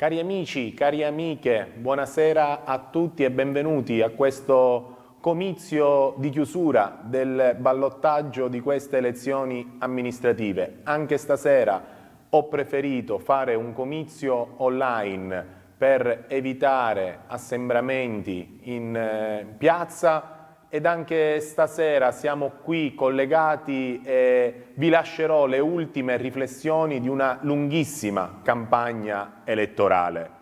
Cari amici, cari amiche, buonasera a tutti e benvenuti a questo comizio di chiusura del ballottaggio di queste elezioni amministrative. Anche stasera ho preferito fare un comizio online per evitare assembramenti in eh, piazza ed anche stasera siamo qui collegati e vi lascerò le ultime riflessioni di una lunghissima campagna elettorale.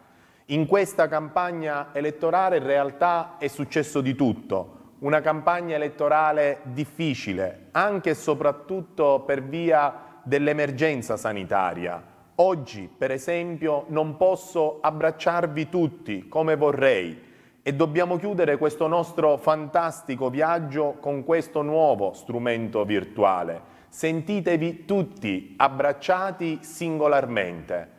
In questa campagna elettorale in realtà è successo di tutto, una campagna elettorale difficile, anche e soprattutto per via dell'emergenza sanitaria. Oggi, per esempio, non posso abbracciarvi tutti come vorrei, e dobbiamo chiudere questo nostro fantastico viaggio con questo nuovo strumento virtuale. Sentitevi tutti abbracciati singolarmente.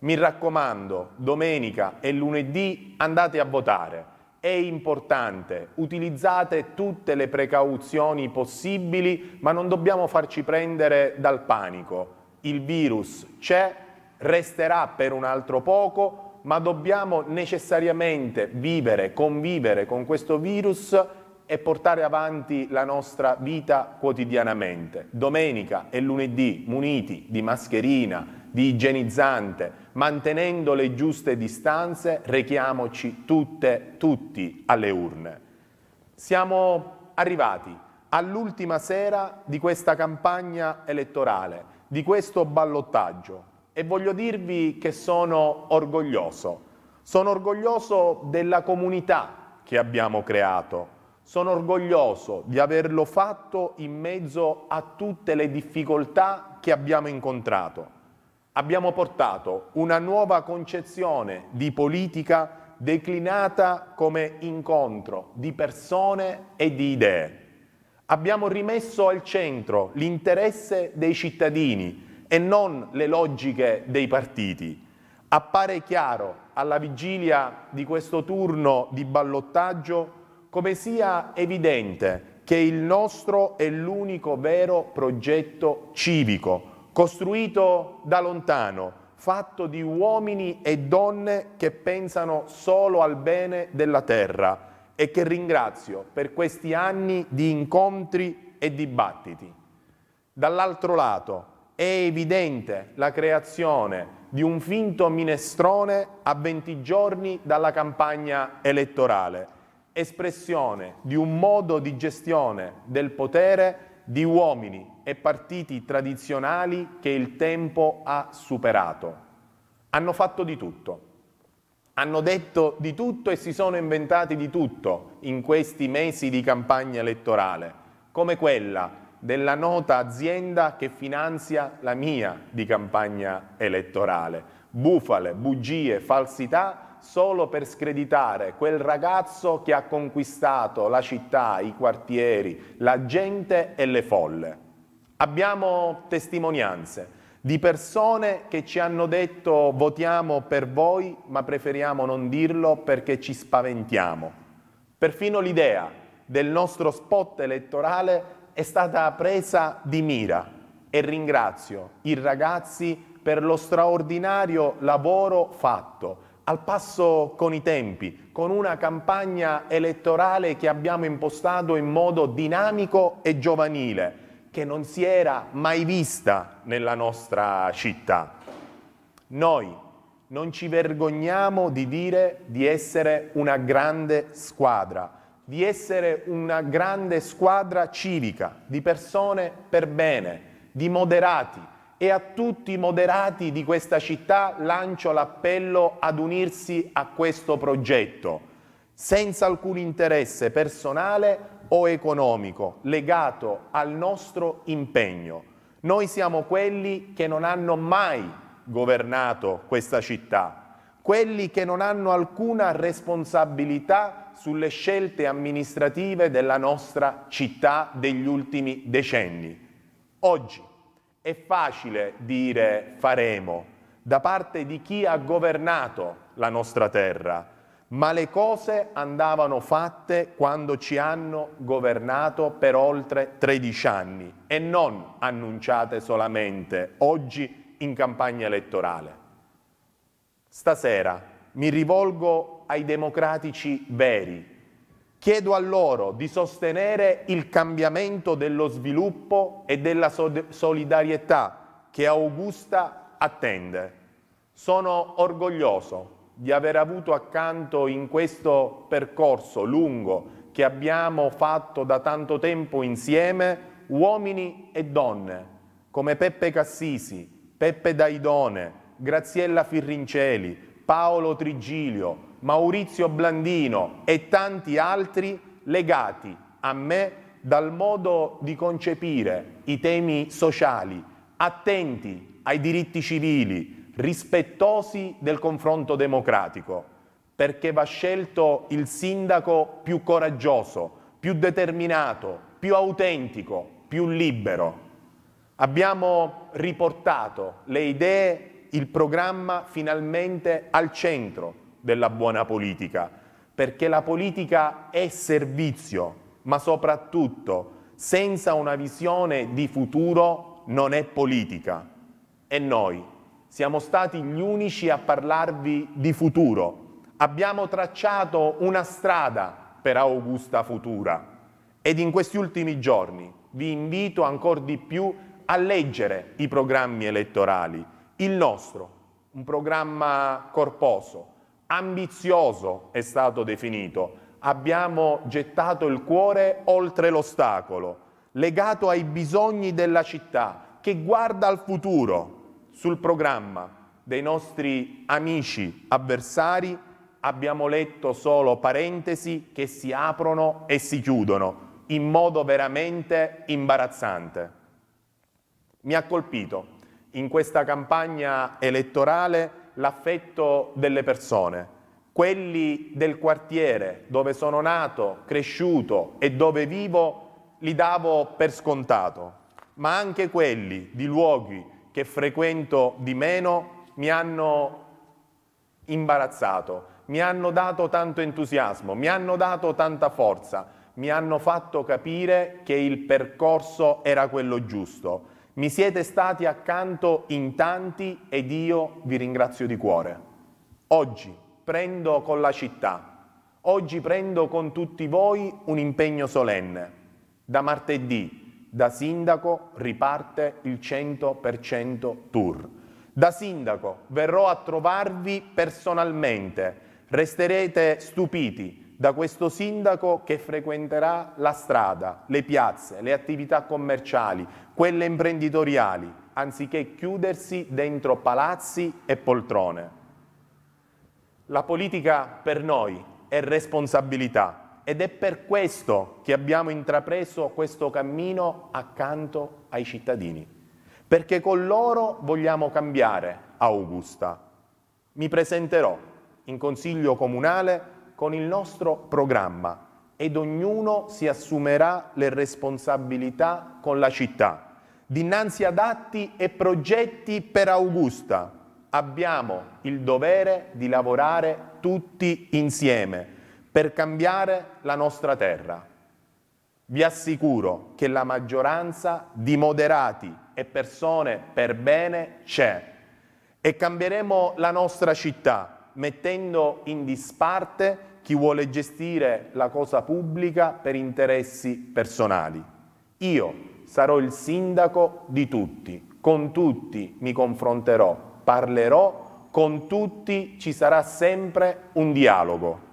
Mi raccomando, domenica e lunedì andate a votare. È importante, utilizzate tutte le precauzioni possibili, ma non dobbiamo farci prendere dal panico. Il virus c'è, resterà per un altro poco, ma dobbiamo necessariamente vivere, convivere con questo virus e portare avanti la nostra vita quotidianamente. Domenica e lunedì muniti di mascherina, di igienizzante, mantenendo le giuste distanze, rechiamoci tutte, tutti alle urne. Siamo arrivati all'ultima sera di questa campagna elettorale, di questo ballottaggio e voglio dirvi che sono orgoglioso. Sono orgoglioso della comunità che abbiamo creato. Sono orgoglioso di averlo fatto in mezzo a tutte le difficoltà che abbiamo incontrato. Abbiamo portato una nuova concezione di politica declinata come incontro di persone e di idee. Abbiamo rimesso al centro l'interesse dei cittadini, e non le logiche dei partiti. Appare chiaro alla vigilia di questo turno di ballottaggio come sia evidente che il nostro è l'unico vero progetto civico, costruito da lontano, fatto di uomini e donne che pensano solo al bene della terra e che ringrazio per questi anni di incontri e dibattiti. Dall'altro lato, è evidente la creazione di un finto minestrone a 20 giorni dalla campagna elettorale, espressione di un modo di gestione del potere di uomini e partiti tradizionali che il tempo ha superato. Hanno fatto di tutto, hanno detto di tutto e si sono inventati di tutto in questi mesi di campagna elettorale, come quella della nota azienda che finanzia la mia di campagna elettorale. Bufale, bugie, falsità solo per screditare quel ragazzo che ha conquistato la città, i quartieri, la gente e le folle. Abbiamo testimonianze di persone che ci hanno detto votiamo per voi ma preferiamo non dirlo perché ci spaventiamo. Perfino l'idea del nostro spot elettorale è stata presa di mira e ringrazio i ragazzi per lo straordinario lavoro fatto, al passo con i tempi, con una campagna elettorale che abbiamo impostato in modo dinamico e giovanile, che non si era mai vista nella nostra città. Noi non ci vergogniamo di dire di essere una grande squadra di essere una grande squadra civica di persone per bene, di moderati e a tutti i moderati di questa città lancio l'appello ad unirsi a questo progetto senza alcun interesse personale o economico legato al nostro impegno. Noi siamo quelli che non hanno mai governato questa città, quelli che non hanno alcuna responsabilità sulle scelte amministrative della nostra città degli ultimi decenni. Oggi è facile dire faremo da parte di chi ha governato la nostra terra, ma le cose andavano fatte quando ci hanno governato per oltre 13 anni e non annunciate solamente oggi in campagna elettorale. Stasera mi rivolgo ai democratici veri, chiedo a loro di sostenere il cambiamento dello sviluppo e della solidarietà che Augusta attende. Sono orgoglioso di aver avuto accanto in questo percorso lungo che abbiamo fatto da tanto tempo insieme uomini e donne come Peppe Cassisi, Peppe Daidone, Graziella Firrinceli, Paolo Trigilio, Maurizio Blandino e tanti altri legati a me dal modo di concepire i temi sociali, attenti ai diritti civili, rispettosi del confronto democratico, perché va scelto il sindaco più coraggioso, più determinato, più autentico, più libero. Abbiamo riportato le idee il programma finalmente al centro della buona politica, perché la politica è servizio, ma soprattutto senza una visione di futuro non è politica. E noi siamo stati gli unici a parlarvi di futuro. Abbiamo tracciato una strada per Augusta Futura ed in questi ultimi giorni vi invito ancora di più a leggere i programmi elettorali il nostro, un programma corposo, ambizioso è stato definito. Abbiamo gettato il cuore oltre l'ostacolo, legato ai bisogni della città, che guarda al futuro sul programma dei nostri amici avversari abbiamo letto solo parentesi che si aprono e si chiudono in modo veramente imbarazzante. Mi ha colpito in questa campagna elettorale l'affetto delle persone, quelli del quartiere dove sono nato, cresciuto e dove vivo li davo per scontato, ma anche quelli di luoghi che frequento di meno mi hanno imbarazzato, mi hanno dato tanto entusiasmo, mi hanno dato tanta forza, mi hanno fatto capire che il percorso era quello giusto mi siete stati accanto in tanti ed io vi ringrazio di cuore. Oggi prendo con la città, oggi prendo con tutti voi un impegno solenne. Da martedì, da sindaco, riparte il 100% tour. Da sindaco verrò a trovarvi personalmente. Resterete stupiti da questo sindaco che frequenterà la strada, le piazze, le attività commerciali, quelle imprenditoriali, anziché chiudersi dentro palazzi e poltrone. La politica per noi è responsabilità ed è per questo che abbiamo intrapreso questo cammino accanto ai cittadini, perché con loro vogliamo cambiare Augusta. Mi presenterò in consiglio comunale con il nostro programma ed ognuno si assumerà le responsabilità con la città. Dinanzi ad atti e progetti per Augusta abbiamo il dovere di lavorare tutti insieme per cambiare la nostra terra. Vi assicuro che la maggioranza di moderati e persone per bene c'è e cambieremo la nostra città mettendo in disparte chi vuole gestire la cosa pubblica per interessi personali. Io sarò il sindaco di tutti, con tutti mi confronterò, parlerò, con tutti ci sarà sempre un dialogo.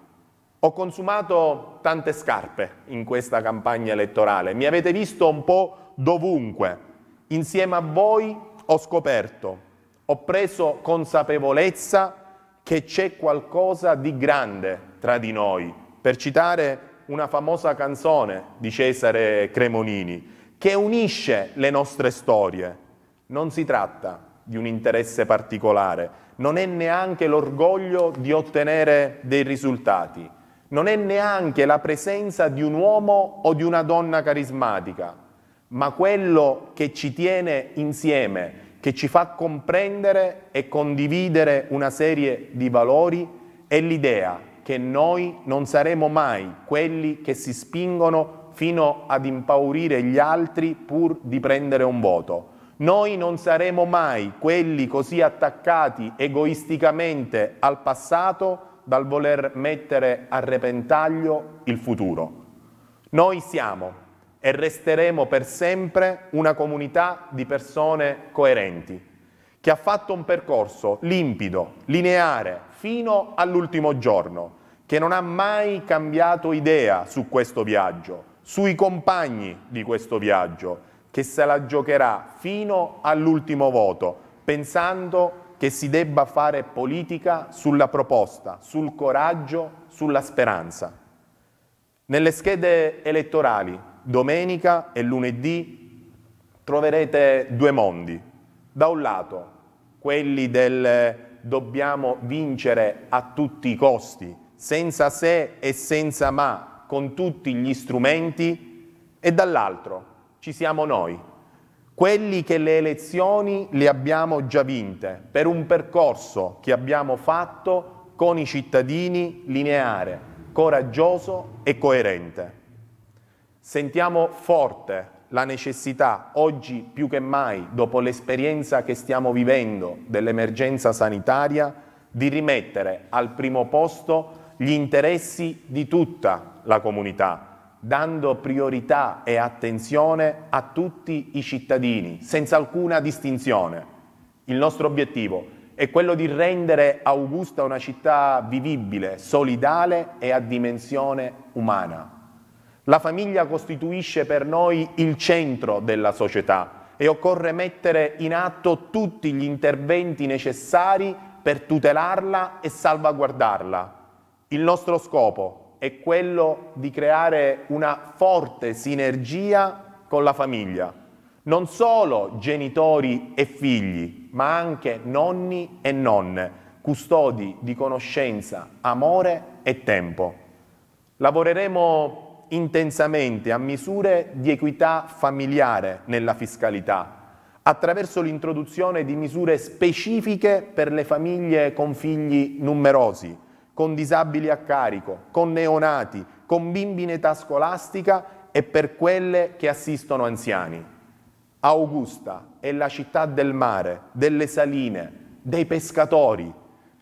Ho consumato tante scarpe in questa campagna elettorale, mi avete visto un po' dovunque. Insieme a voi ho scoperto, ho preso consapevolezza che c'è qualcosa di grande tra di noi, per citare una famosa canzone di Cesare Cremonini, che unisce le nostre storie. Non si tratta di un interesse particolare, non è neanche l'orgoglio di ottenere dei risultati, non è neanche la presenza di un uomo o di una donna carismatica, ma quello che ci tiene insieme, che ci fa comprendere e condividere una serie di valori è l'idea che noi non saremo mai quelli che si spingono fino ad impaurire gli altri pur di prendere un voto. Noi non saremo mai quelli così attaccati egoisticamente al passato dal voler mettere a repentaglio il futuro. Noi siamo e resteremo per sempre una comunità di persone coerenti, che ha fatto un percorso limpido, lineare, fino all'ultimo giorno, che non ha mai cambiato idea su questo viaggio, sui compagni di questo viaggio, che se la giocherà fino all'ultimo voto, pensando che si debba fare politica sulla proposta, sul coraggio, sulla speranza. Nelle schede elettorali, domenica e lunedì, troverete due mondi. Da un lato, quelli del dobbiamo vincere a tutti i costi, senza se e senza ma, con tutti gli strumenti, e dall'altro ci siamo noi, quelli che le elezioni le abbiamo già vinte, per un percorso che abbiamo fatto con i cittadini lineare, coraggioso e coerente. Sentiamo forte la necessità, oggi più che mai, dopo l'esperienza che stiamo vivendo dell'emergenza sanitaria, di rimettere al primo posto gli interessi di tutta la comunità, dando priorità e attenzione a tutti i cittadini, senza alcuna distinzione. Il nostro obiettivo è quello di rendere Augusta una città vivibile, solidale e a dimensione umana. La famiglia costituisce per noi il centro della società e occorre mettere in atto tutti gli interventi necessari per tutelarla e salvaguardarla il nostro scopo è quello di creare una forte sinergia con la famiglia, non solo genitori e figli, ma anche nonni e nonne, custodi di conoscenza, amore e tempo. Lavoreremo intensamente a misure di equità familiare nella fiscalità, attraverso l'introduzione di misure specifiche per le famiglie con figli numerosi, con disabili a carico, con neonati, con bimbi in età scolastica e per quelle che assistono anziani. Augusta è la città del mare, delle saline, dei pescatori.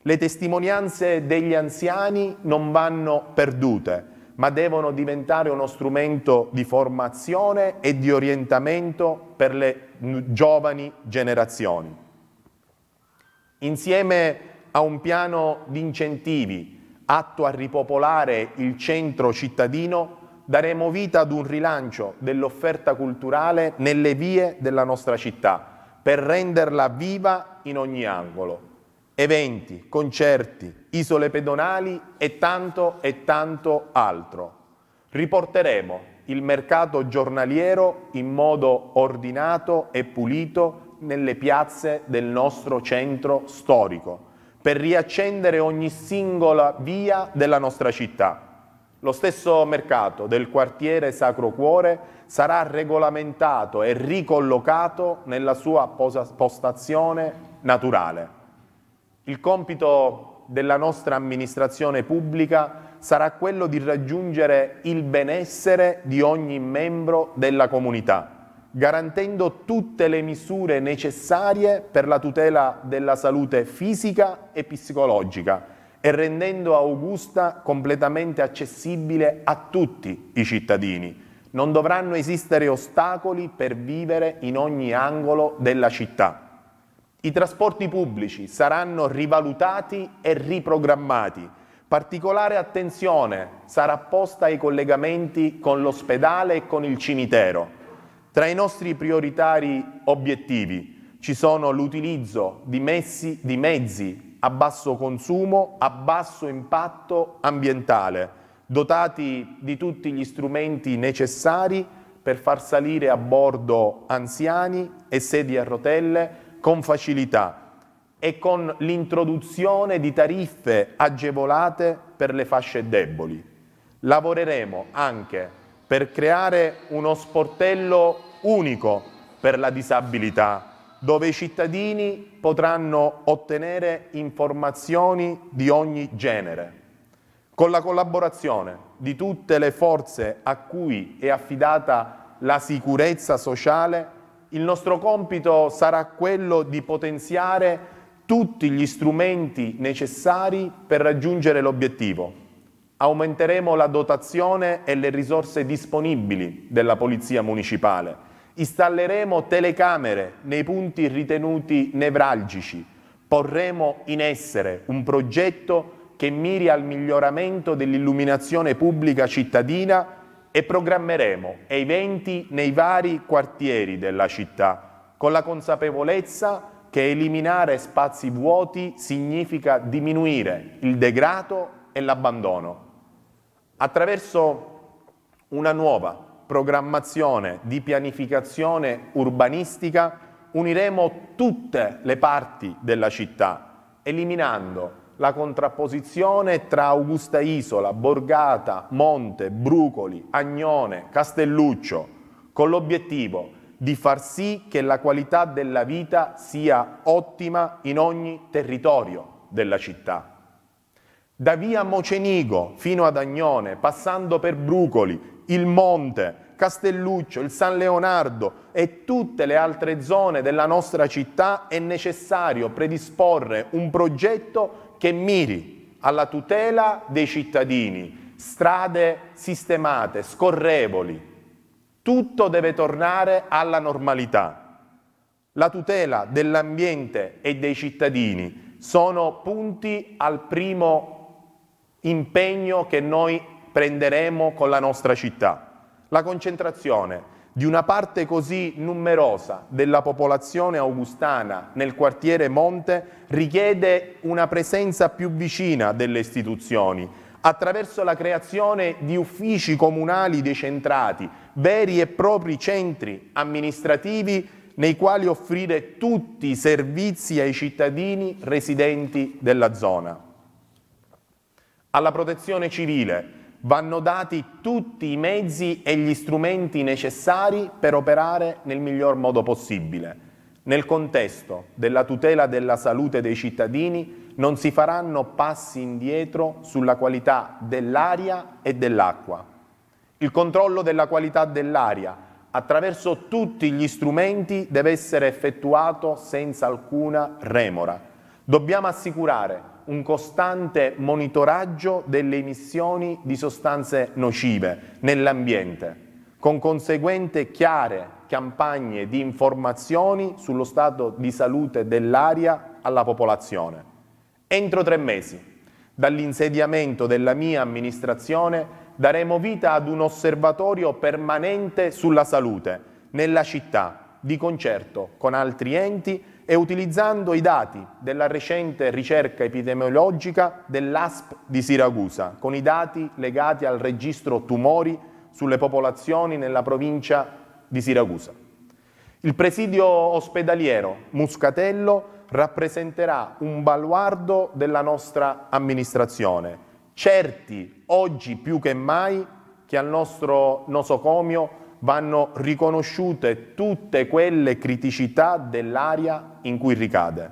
Le testimonianze degli anziani non vanno perdute, ma devono diventare uno strumento di formazione e di orientamento per le giovani generazioni. Insieme a a un piano di incentivi atto a ripopolare il centro cittadino, daremo vita ad un rilancio dell'offerta culturale nelle vie della nostra città, per renderla viva in ogni angolo. Eventi, concerti, isole pedonali e tanto e tanto altro. Riporteremo il mercato giornaliero in modo ordinato e pulito nelle piazze del nostro centro storico per riaccendere ogni singola via della nostra città. Lo stesso mercato del quartiere Sacro Cuore sarà regolamentato e ricollocato nella sua postazione naturale. Il compito della nostra amministrazione pubblica sarà quello di raggiungere il benessere di ogni membro della comunità garantendo tutte le misure necessarie per la tutela della salute fisica e psicologica e rendendo Augusta completamente accessibile a tutti i cittadini. Non dovranno esistere ostacoli per vivere in ogni angolo della città. I trasporti pubblici saranno rivalutati e riprogrammati. Particolare attenzione sarà posta ai collegamenti con l'ospedale e con il cimitero tra i nostri prioritari obiettivi ci sono l'utilizzo di, messi, di mezzi a basso consumo, a basso impatto ambientale, dotati di tutti gli strumenti necessari per far salire a bordo anziani e sedi a rotelle con facilità e con l'introduzione di tariffe agevolate per le fasce deboli. Lavoreremo anche per creare uno sportello unico per la disabilità, dove i cittadini potranno ottenere informazioni di ogni genere, con la collaborazione di tutte le forze a cui è affidata la sicurezza sociale, il nostro compito sarà quello di potenziare tutti gli strumenti necessari per raggiungere l'obiettivo. Aumenteremo la dotazione e le risorse disponibili della Polizia Municipale Installeremo telecamere nei punti ritenuti nevralgici. Porremo in essere un progetto che miri al miglioramento dell'illuminazione pubblica cittadina e programmeremo eventi nei vari quartieri della città, con la consapevolezza che eliminare spazi vuoti significa diminuire il degrado e l'abbandono. Attraverso una nuova programmazione, di pianificazione urbanistica, uniremo tutte le parti della città, eliminando la contrapposizione tra Augusta Isola, Borgata, Monte, Brucoli, Agnone, Castelluccio, con l'obiettivo di far sì che la qualità della vita sia ottima in ogni territorio della città. Da via Mocenigo fino ad Agnone, passando per Brucoli, il Monte, Castelluccio, il San Leonardo e tutte le altre zone della nostra città è necessario predisporre un progetto che miri alla tutela dei cittadini, strade sistemate, scorrevoli. Tutto deve tornare alla normalità. La tutela dell'ambiente e dei cittadini sono punti al primo impegno che noi prenderemo con la nostra città. La concentrazione di una parte così numerosa della popolazione augustana nel quartiere Monte richiede una presenza più vicina delle istituzioni, attraverso la creazione di uffici comunali decentrati, veri e propri centri amministrativi nei quali offrire tutti i servizi ai cittadini residenti della zona. Alla protezione civile, vanno dati tutti i mezzi e gli strumenti necessari per operare nel miglior modo possibile. Nel contesto della tutela della salute dei cittadini non si faranno passi indietro sulla qualità dell'aria e dell'acqua. Il controllo della qualità dell'aria attraverso tutti gli strumenti deve essere effettuato senza alcuna remora. Dobbiamo assicurare un costante monitoraggio delle emissioni di sostanze nocive nell'ambiente, con conseguente chiare campagne di informazioni sullo stato di salute dell'aria alla popolazione. Entro tre mesi dall'insediamento della mia amministrazione daremo vita ad un osservatorio permanente sulla salute nella città, di concerto con altri enti e utilizzando i dati della recente ricerca epidemiologica dell'ASP di Siracusa, con i dati legati al registro tumori sulle popolazioni nella provincia di Siracusa. Il presidio ospedaliero Muscatello rappresenterà un baluardo della nostra amministrazione, certi oggi più che mai che al nostro nosocomio vanno riconosciute tutte quelle criticità dell'area in cui ricade.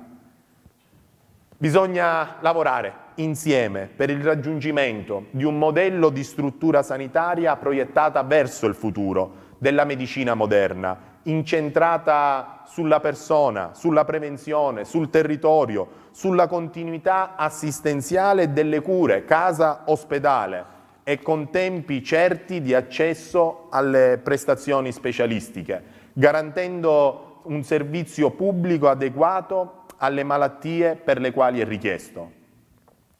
Bisogna lavorare insieme per il raggiungimento di un modello di struttura sanitaria proiettata verso il futuro della medicina moderna, incentrata sulla persona, sulla prevenzione, sul territorio, sulla continuità assistenziale delle cure, casa, ospedale e con tempi certi di accesso alle prestazioni specialistiche, garantendo un servizio pubblico adeguato alle malattie per le quali è richiesto.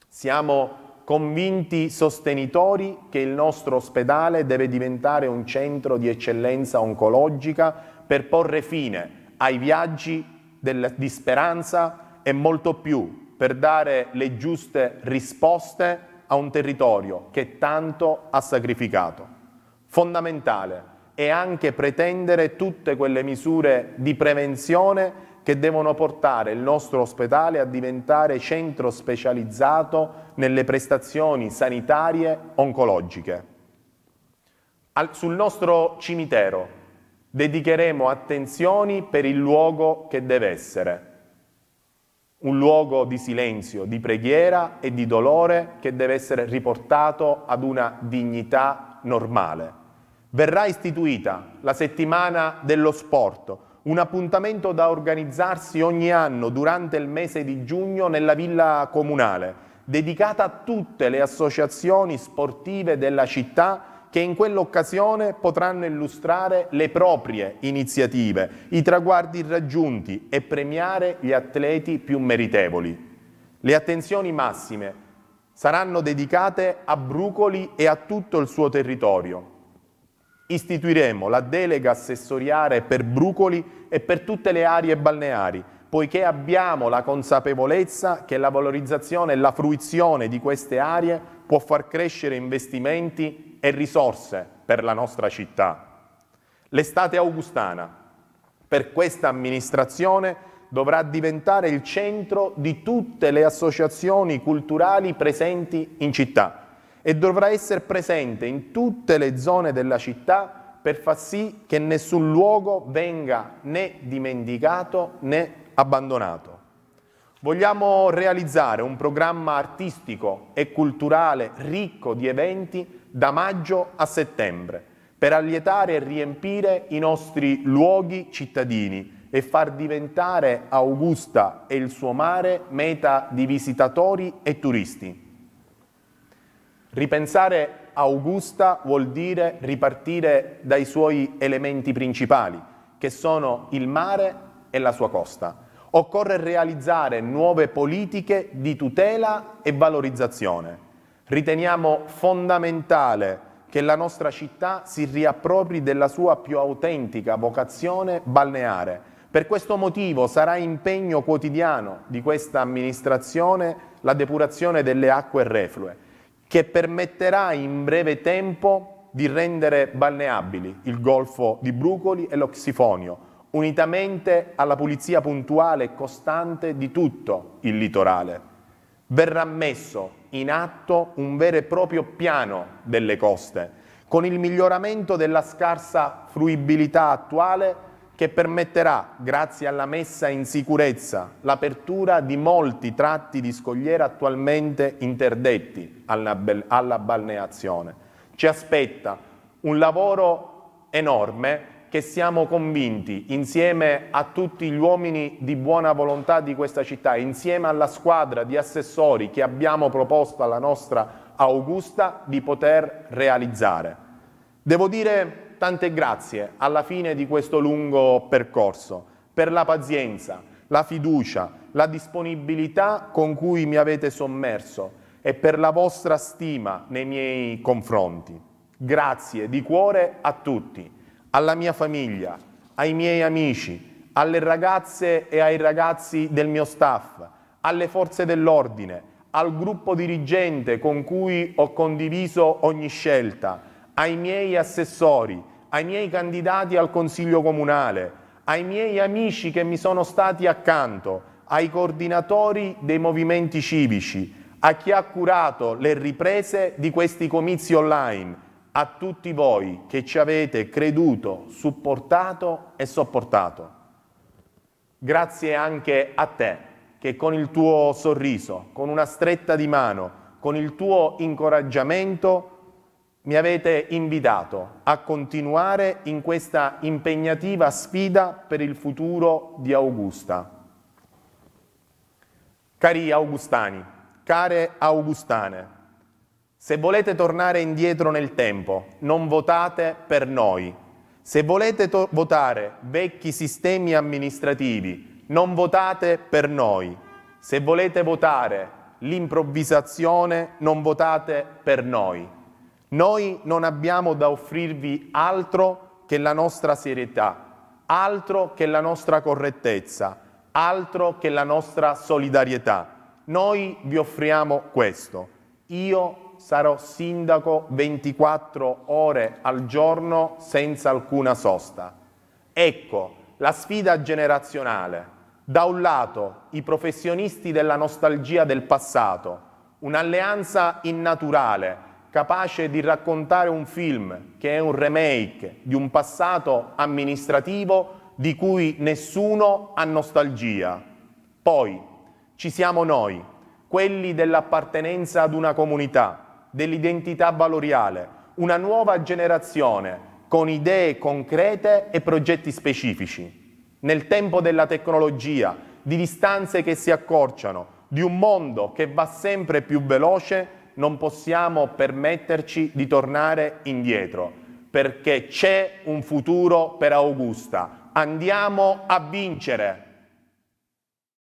Siamo convinti sostenitori che il nostro ospedale deve diventare un centro di eccellenza oncologica per porre fine ai viaggi della, di speranza e molto più per dare le giuste risposte a un territorio che tanto ha sacrificato. Fondamentale è anche pretendere tutte quelle misure di prevenzione che devono portare il nostro ospedale a diventare centro specializzato nelle prestazioni sanitarie oncologiche. Al, sul nostro cimitero dedicheremo attenzioni per il luogo che deve essere, un luogo di silenzio, di preghiera e di dolore che deve essere riportato ad una dignità normale. Verrà istituita la settimana dello sport, un appuntamento da organizzarsi ogni anno durante il mese di giugno nella villa comunale, dedicata a tutte le associazioni sportive della città che in quell'occasione potranno illustrare le proprie iniziative, i traguardi raggiunti e premiare gli atleti più meritevoli. Le attenzioni massime saranno dedicate a Brucoli e a tutto il suo territorio. Istituiremo la delega assessoriale per Brucoli e per tutte le aree balneari, poiché abbiamo la consapevolezza che la valorizzazione e la fruizione di queste aree può far crescere investimenti e risorse per la nostra città. L'estate augustana per questa amministrazione dovrà diventare il centro di tutte le associazioni culturali presenti in città e dovrà essere presente in tutte le zone della città per far sì che nessun luogo venga né dimenticato né abbandonato. Vogliamo realizzare un programma artistico e culturale ricco di eventi da maggio a settembre, per allietare e riempire i nostri luoghi cittadini e far diventare Augusta e il suo mare meta di visitatori e turisti. Ripensare Augusta vuol dire ripartire dai suoi elementi principali, che sono il mare e la sua costa. Occorre realizzare nuove politiche di tutela e valorizzazione Riteniamo fondamentale che la nostra città si riappropri della sua più autentica vocazione balneare. Per questo motivo sarà impegno quotidiano di questa amministrazione la depurazione delle acque reflue, che permetterà in breve tempo di rendere balneabili il golfo di Brucoli e l'Oxifonio, unitamente alla pulizia puntuale e costante di tutto il litorale verrà messo in atto un vero e proprio piano delle coste, con il miglioramento della scarsa fruibilità attuale che permetterà, grazie alla messa in sicurezza, l'apertura di molti tratti di scogliera attualmente interdetti alla balneazione. Ci aspetta un lavoro enorme che siamo convinti, insieme a tutti gli uomini di buona volontà di questa città, insieme alla squadra di assessori che abbiamo proposto alla nostra Augusta, di poter realizzare. Devo dire tante grazie alla fine di questo lungo percorso, per la pazienza, la fiducia, la disponibilità con cui mi avete sommerso e per la vostra stima nei miei confronti. Grazie di cuore a tutti alla mia famiglia, ai miei amici, alle ragazze e ai ragazzi del mio staff, alle forze dell'ordine, al gruppo dirigente con cui ho condiviso ogni scelta, ai miei assessori, ai miei candidati al Consiglio Comunale, ai miei amici che mi sono stati accanto, ai coordinatori dei movimenti civici, a chi ha curato le riprese di questi comizi online a tutti voi che ci avete creduto, supportato e sopportato. Grazie anche a te che con il tuo sorriso, con una stretta di mano, con il tuo incoraggiamento mi avete invitato a continuare in questa impegnativa sfida per il futuro di Augusta. Cari Augustani, care Augustane, se volete tornare indietro nel tempo, non votate per noi. Se volete votare vecchi sistemi amministrativi, non votate per noi. Se volete votare l'improvvisazione, non votate per noi. Noi non abbiamo da offrirvi altro che la nostra serietà, altro che la nostra correttezza, altro che la nostra solidarietà. Noi vi offriamo questo. Io sarò sindaco 24 ore al giorno senza alcuna sosta. Ecco la sfida generazionale. Da un lato i professionisti della nostalgia del passato, un'alleanza innaturale capace di raccontare un film che è un remake di un passato amministrativo di cui nessuno ha nostalgia. Poi ci siamo noi, quelli dell'appartenenza ad una comunità, dell'identità valoriale, una nuova generazione con idee concrete e progetti specifici. Nel tempo della tecnologia, di distanze che si accorciano, di un mondo che va sempre più veloce, non possiamo permetterci di tornare indietro, perché c'è un futuro per Augusta. Andiamo a vincere!